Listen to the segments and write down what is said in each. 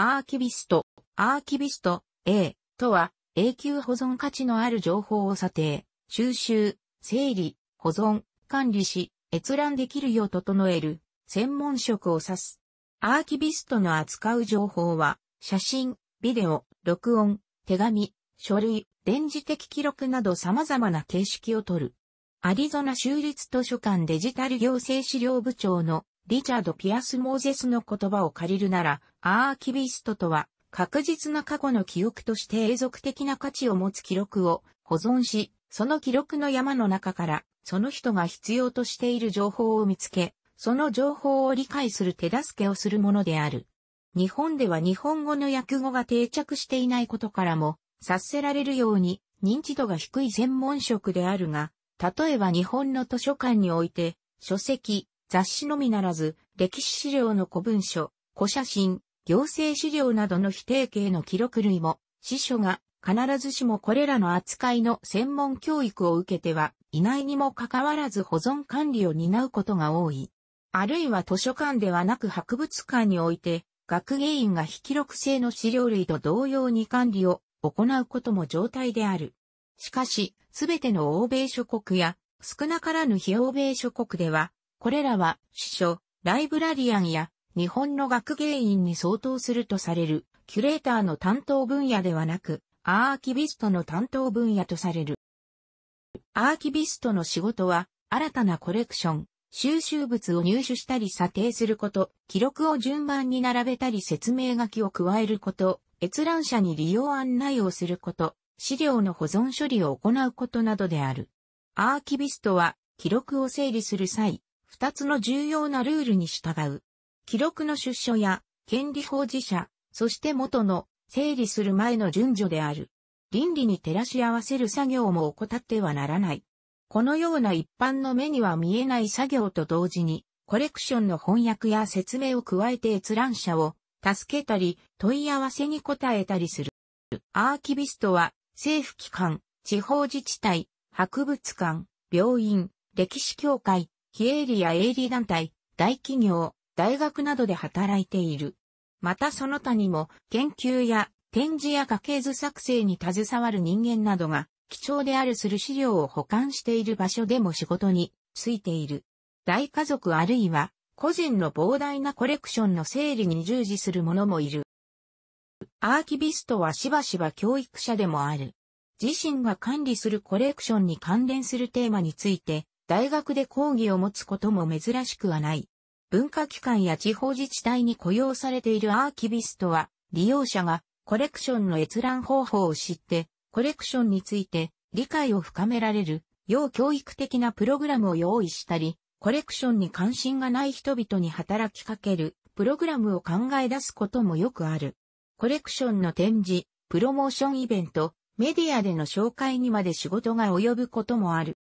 アーキビスト、アーキビスト A とは永久保存価値のある情報を査定、収集、整理、保存、管理し、閲覧できるよう整える、専門職を指す。アーキビストの扱う情報は、写真、ビデオ、録音、手紙、書類、電磁的記録など様々な形式をとる。アリゾナ州立図書館デジタル行政資料部長のリチャード・ピアス・モーゼスの言葉を借りるなら、アーキビストとは、確実な過去の記憶として永続的な価値を持つ記録を保存し、その記録の山の中から、その人が必要としている情報を見つけ、その情報を理解する手助けをするものである。日本では日本語の訳語が定着していないことからも、察せられるように、認知度が低い専門職であるが、例えば日本の図書館において、書籍、雑誌のみならず、歴史資料の古文書、古写真、行政資料などの非定型の記録類も、司書が必ずしもこれらの扱いの専門教育を受けてはいないにもかかわらず保存管理を担うことが多い。あるいは図書館ではなく博物館において、学芸員が非記録性の資料類と同様に管理を行うことも常態である。しかし、すべての欧米諸国や、少なからぬ非欧米諸国では、これらは、司書、ライブラリアンや、日本の学芸員に相当するとされる、キュレーターの担当分野ではなく、アーキビストの担当分野とされる。アーキビストの仕事は、新たなコレクション、収集物を入手したり査定すること、記録を順番に並べたり説明書きを加えること、閲覧者に利用案内をすること、資料の保存処理を行うことなどである。アーキビストは、記録を整理する際、二つの重要なルールに従う。記録の出所や、権利保持者、そして元の、整理する前の順序である。倫理に照らし合わせる作業も怠ってはならない。このような一般の目には見えない作業と同時に、コレクションの翻訳や説明を加えて閲覧者を助けたり、問い合わせに答えたりする。アーキビストは、政府機関、地方自治体、博物館、病院、歴史協会、非営利や営利団体、大企業、大学などで働いている。またその他にも研究や展示や家系図作成に携わる人間などが貴重であるする資料を保管している場所でも仕事についている。大家族あるいは個人の膨大なコレクションの整理に従事する者もいる。アーキビストはしばしば教育者でもある。自身が管理するコレクションに関連するテーマについて、大学で講義を持つことも珍しくはない。文化機関や地方自治体に雇用されているアーキビストは、利用者がコレクションの閲覧方法を知って、コレクションについて理解を深められる、要教育的なプログラムを用意したり、コレクションに関心がない人々に働きかける、プログラムを考え出すこともよくある。コレクションの展示、プロモーションイベント、メディアでの紹介にまで仕事が及ぶこともある。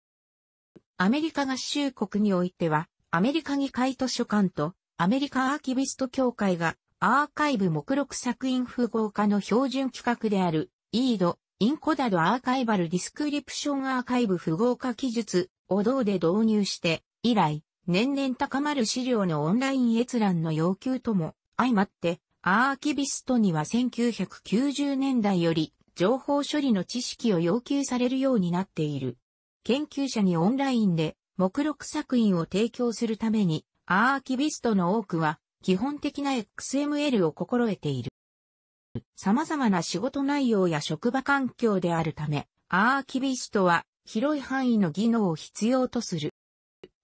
アメリカ合衆国においては、アメリカ議会図書館とアメリカアーキビスト協会がアーカイブ目録作品符号化の標準規格である、イード、インコダドアーカイバルディスクリプションアーカイブ符号化技術を同で導入して、以来、年々高まる資料のオンライン閲覧の要求とも相まって、アーキビストには1990年代より情報処理の知識を要求されるようになっている。研究者にオンラインで目録作品を提供するために、アーキビストの多くは、基本的な XML を心得ている。様々な仕事内容や職場環境であるため、アーキビストは広い範囲の技能を必要とする。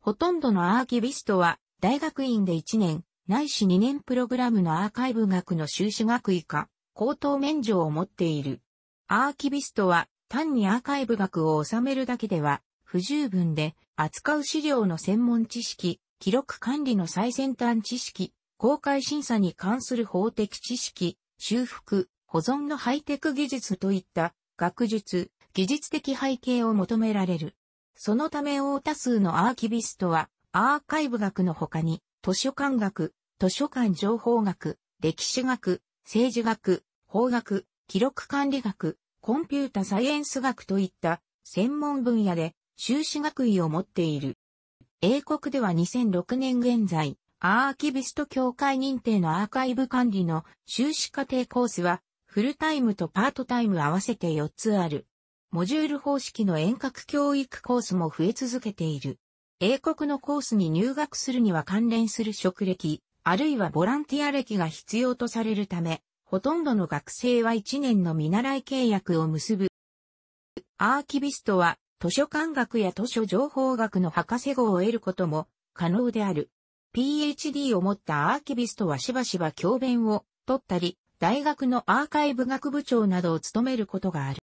ほとんどのアーキビストは大学院で1年、ないし2年プログラムのアーカイブ学の修士学位か、高等免除を持っている。アーキビストは単にアーカイブ学を収めるだけでは不十分で、扱う資料の専門知識、記録管理の最先端知識、公開審査に関する法的知識、修復、保存のハイテク技術といった学術、技術的背景を求められる。そのため大多数のアーキビストは、アーカイブ学の他に、図書館学、図書館情報学、歴史学、政治学、法学、記録管理学、コンピュータサイエンス学といった専門分野で修士学位を持っている。英国では2006年現在、アーキビスト協会認定のアーカイブ管理の修士課程コースは、フルタイムとパートタイム合わせて4つある。モジュール方式の遠隔教育コースも増え続けている。英国のコースに入学するには関連する職歴、あるいはボランティア歴が必要とされるため、ほとんどの学生は1年の見習い契約を結ぶ。アーキビストは図書館学や図書情報学の博士号を得ることも可能である。PhD を持ったアーキビストはしばしば教鞭を取ったり、大学のアーカイブ学部長などを務めることがある。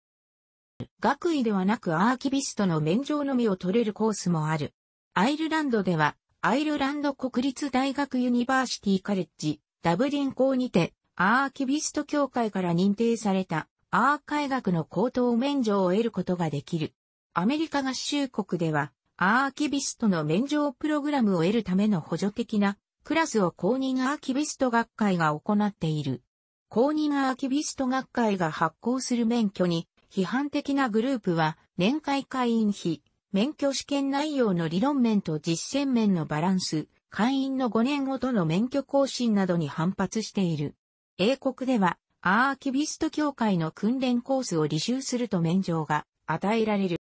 学位ではなくアーキビストの免状のみを取れるコースもある。アイルランドでは、アイルランド国立大学ユニバーシティカレッジ、ダブリン校にて、アーキビスト協会から認定された、アーカイ学の高等免状を得ることができる。アメリカ合衆国では、アーキビストの免状プログラムを得るための補助的なクラスを公認アーキビスト学会が行っている。公認アーキビスト学会が発行する免許に批判的なグループは年会会員費、免許試験内容の理論面と実践面のバランス、会員の5年ごとの免許更新などに反発している。英国ではアーキビスト協会の訓練コースを履修すると免状が与えられる。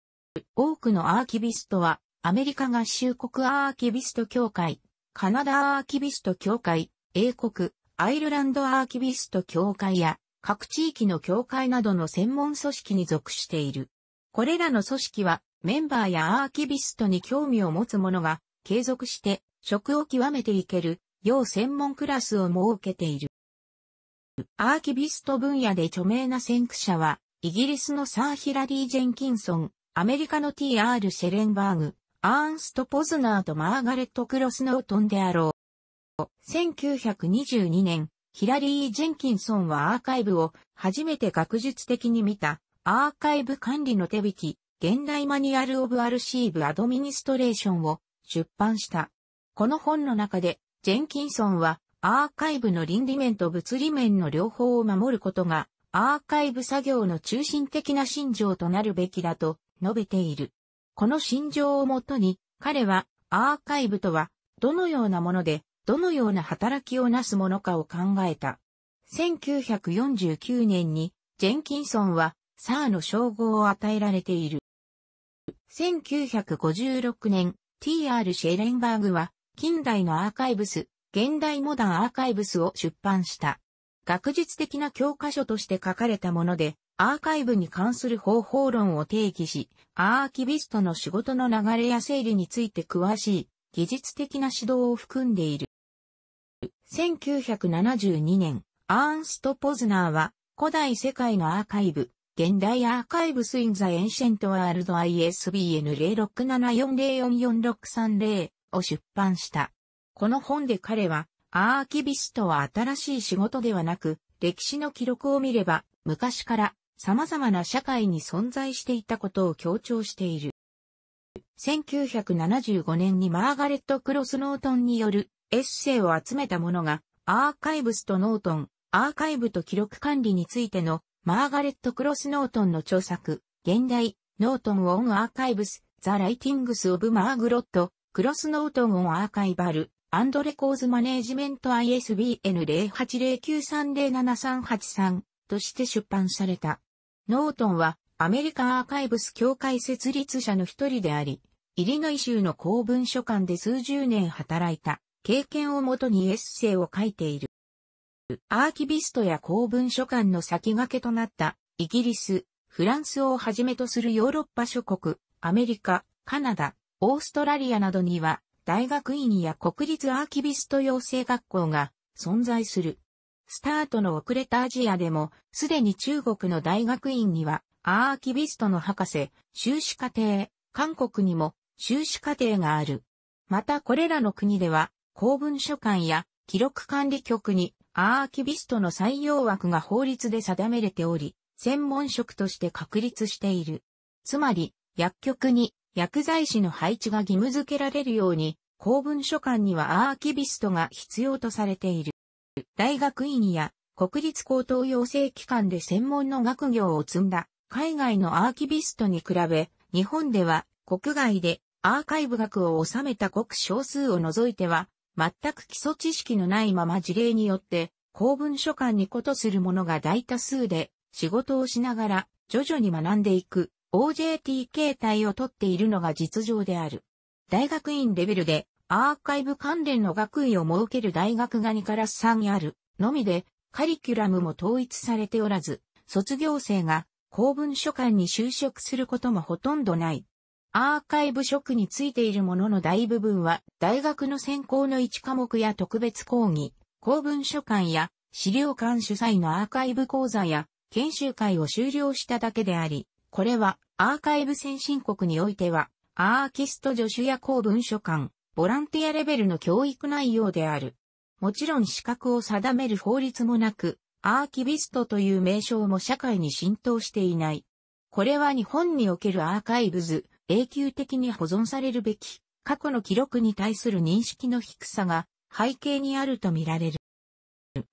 多くのアーキビストは、アメリカ合衆国アーキビスト協会、カナダアーキビスト協会、英国、アイルランドアーキビスト協会や、各地域の協会などの専門組織に属している。これらの組織は、メンバーやアーキビストに興味を持つ者が、継続して、職を極めていける、要専門クラスを設けている。アーキビスト分野で著名な先駆者は、イギリスのサー・ヒラリー・ジェンキンソン、アメリカの T.R. シェレンバーグ、アーンスト・ポズナーとマーガレット・クロス・ノートンであろう。1922年、ヒラリー・ジェンキンソンはアーカイブを初めて学術的に見た、アーカイブ管理の手引き、現代マニュアル・オブ・アルシーブ・アドミニストレーションを出版した。この本の中で、ジェンキンソンは、アーカイブの倫理面と物理面の両方を守ることが、アーカイブ作業の中心的な信条となるべきだと述べている。この心情をもとに、彼はアーカイブとは、どのようなもので、どのような働きをなすものかを考えた。1949年に、ジェンキンソンは、サーの称号を与えられている。1956年、T.R. シェレンバーグは、近代のアーカイブス、現代モダンアーカイブスを出版した。学術的な教科書として書かれたもので、アーカイブに関する方法論を提起し、アーキビストの仕事の流れや整理について詳しい技術的な指導を含んでいる。1972年、アーンスト・ポズナーは古代世界のアーカイブ、現代アーカイブスインザ・エンシェント・ワールド ISBN0674044630 を出版した。この本で彼は、アーキビストは新しい仕事ではなく、歴史の記録を見れば、昔から様々な社会に存在していたことを強調している。1975年にマーガレット・クロス・ノートンによるエッセイを集めたものが、アーカイブスとノートン、アーカイブと記録管理についてのマーガレット・クロス・ノートンの著作、現代、ノートン・オン・アーカイブス、ザ・ライティングス・オブ・マーグロット、クロス・ノートン・オン・アーカイバル、アンドレコーズ・マネージメント ISBN 0809307383として出版された。ノートンはアメリカンアーカイブス協会設立者の一人であり、イリノイ州の公文書館で数十年働いた経験をもとにエッセイを書いている。アーキビストや公文書館の先駆けとなったイギリス、フランスをはじめとするヨーロッパ諸国、アメリカ、カナダ、オーストラリアなどには大学院や国立アーキビスト養成学校が存在する。スタートの遅れたアジアでも、すでに中国の大学院には、アーキビストの博士、修士課程、韓国にも修士課程がある。またこれらの国では、公文書館や記録管理局にアーキビストの採用枠が法律で定めれており、専門職として確立している。つまり、薬局に薬剤師の配置が義務付けられるように、公文書館にはアーキビストが必要とされている。大学院や国立高等養成機関で専門の学業を積んだ海外のアーキビストに比べ、日本では国外でアーカイブ学を収めた国少数を除いては、全く基礎知識のないまま事例によって公文書館にことする者が大多数で仕事をしながら徐々に学んでいく OJT 形態をとっているのが実情である。大学院レベルでアーカイブ関連の学位を設ける大学が2から3あるのみで、カリキュラムも統一されておらず、卒業生が公文書館に就職することもほとんどない。アーカイブ職についているものの大部分は、大学の専攻の1科目や特別講義、公文書館や資料館主催のアーカイブ講座や研修会を終了しただけであり、これはアーカイブ先進国においては、アーキスト助手や公文書館、ボランティアレベルの教育内容である。もちろん資格を定める法律もなく、アーキビストという名称も社会に浸透していない。これは日本におけるアーカイブズ、永久的に保存されるべき、過去の記録に対する認識の低さが背景にあるとみられる。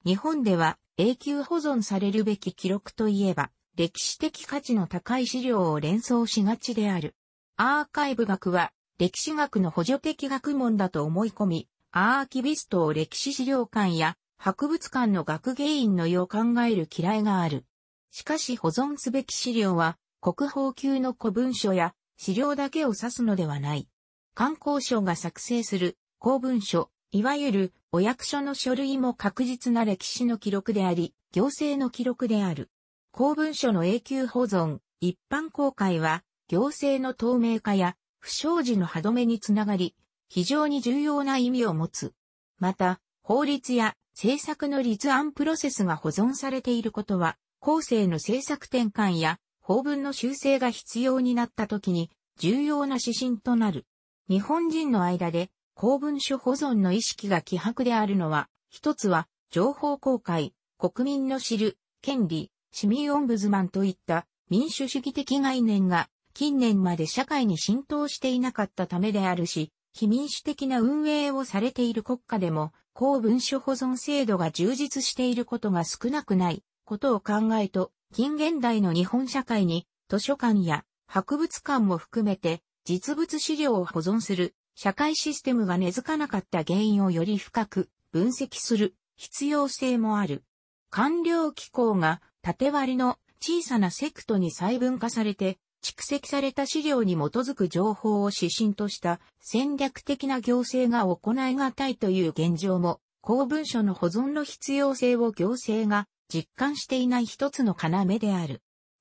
日本では永久保存されるべき記録といえば、歴史的価値の高い資料を連想しがちである。アーカイブ学は歴史学の補助的学問だと思い込み、アーキビストを歴史資料館や博物館の学芸員のよう考える嫌いがある。しかし保存すべき資料は国宝級の古文書や資料だけを指すのではない。観光省が作成する公文書、いわゆるお役所の書類も確実な歴史の記録であり、行政の記録である。公文書の永久保存、一般公開は行政の透明化や不祥事の歯止めにつながり、非常に重要な意味を持つ。また、法律や政策の立案プロセスが保存されていることは、後世の政策転換や法文の修正が必要になった時に重要な指針となる。日本人の間で公文書保存の意識が希薄であるのは、一つは情報公開、国民の知る、権利、市民オンブズマンといった民主主義的概念が近年まで社会に浸透していなかったためであるし、非民主的な運営をされている国家でも、公文書保存制度が充実していることが少なくないことを考えと、近現代の日本社会に図書館や博物館も含めて実物資料を保存する社会システムが根付かなかった原因をより深く分析する必要性もある。官僚機構が縦割りの小さなセクトに細分化されて蓄積された資料に基づく情報を指針とした戦略的な行政が行いがたいという現状も、公文書の保存の必要性を行政が実感していない一つの要である。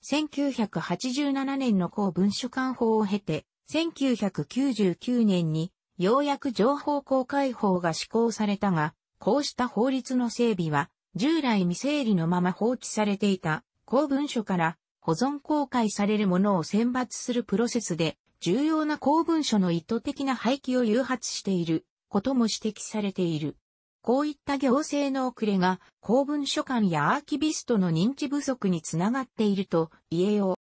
1987年の公文書館法を経て、1999年にようやく情報公開法が施行されたが、こうした法律の整備は、従来未整理のまま放置されていた公文書から保存公開されるものを選抜するプロセスで、重要な公文書の意図的な廃棄を誘発していることも指摘されている。こういった行政の遅れが公文書館やアーキビストの認知不足につながっていると言えよ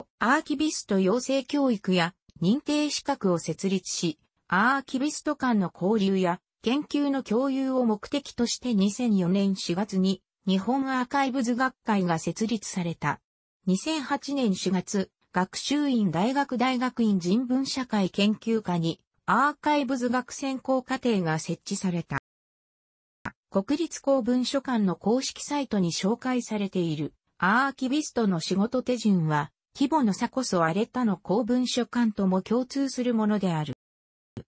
う。アーキビスト養成教育や認定資格を設立し、アーキビスト間の交流や研究の共有を目的として2004年4月に日本アーカイブズ学会が設立された。2008年4月、学習院大学大学院人文社会研究科にアーカイブズ学専攻課程が設置された。国立公文書館の公式サイトに紹介されているアーキビストの仕事手順は規模の差こそ荒れたの公文書館とも共通するものである。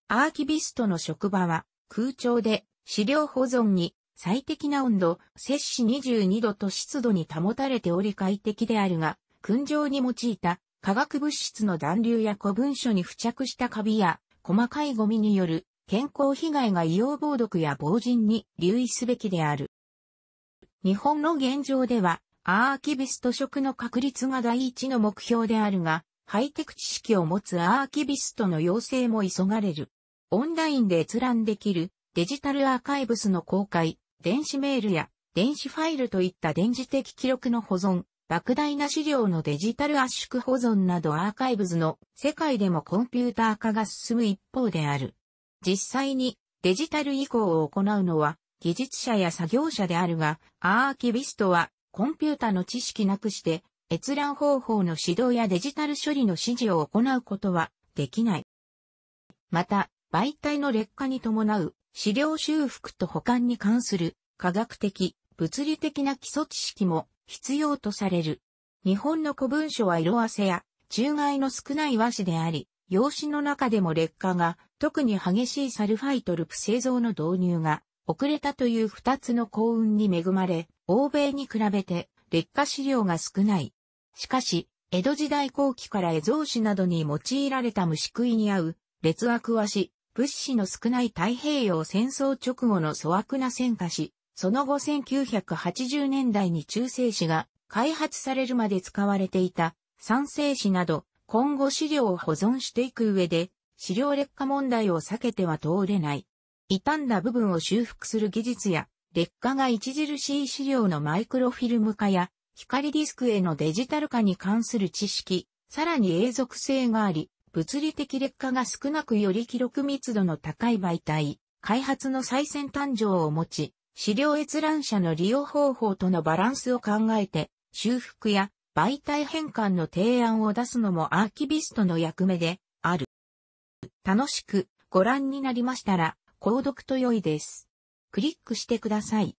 アーキビストの職場は空調で資料保存に最適な温度、摂氏22度と湿度に保たれており快適であるが、燻蒸に用いた化学物質の暖流や古文書に付着したカビや細かいゴミによる健康被害が硫黄暴毒や防塵に留意すべきである。日本の現状では、アーキビスト職の確立が第一の目標であるが、ハイテク知識を持つアーキビストの要請も急がれる。オンラインで閲覧できるデジタルアーカイブスの公開、電子メールや電子ファイルといった電磁的記録の保存、莫大な資料のデジタル圧縮保存などアーカイブズの世界でもコンピューター化が進む一方である。実際にデジタル移行を行うのは技術者や作業者であるが、アーキビストはコンピュータの知識なくして閲覧方法の指導やデジタル処理の指示を行うことはできない。また、媒体の劣化に伴う資料修復と保管に関する科学的、物理的な基礎知識も必要とされる。日本の古文書は色あせや、中外の少ない和紙であり、用紙の中でも劣化が、特に激しいサルファイトルプ製造の導入が遅れたという二つの幸運に恵まれ、欧米に比べて劣化資料が少ない。しかし、江戸時代後期から絵像紙などに用いられた虫食いに合う、劣悪和紙、物資の少ない太平洋戦争直後の粗悪な戦火し、その後1980年代に中性子が開発されるまで使われていた酸性子など今後資料を保存していく上で資料劣化問題を避けては通れない。傷んだ部分を修復する技術や劣化が著しい資料のマイクロフィルム化や光ディスクへのデジタル化に関する知識、さらに永続性があり、物理的劣化が少なくより記録密度の高い媒体、開発の最先端上を持ち、資料閲覧者の利用方法とのバランスを考えて、修復や媒体変換の提案を出すのもアーキビストの役目である。楽しくご覧になりましたら、購読と良いです。クリックしてください。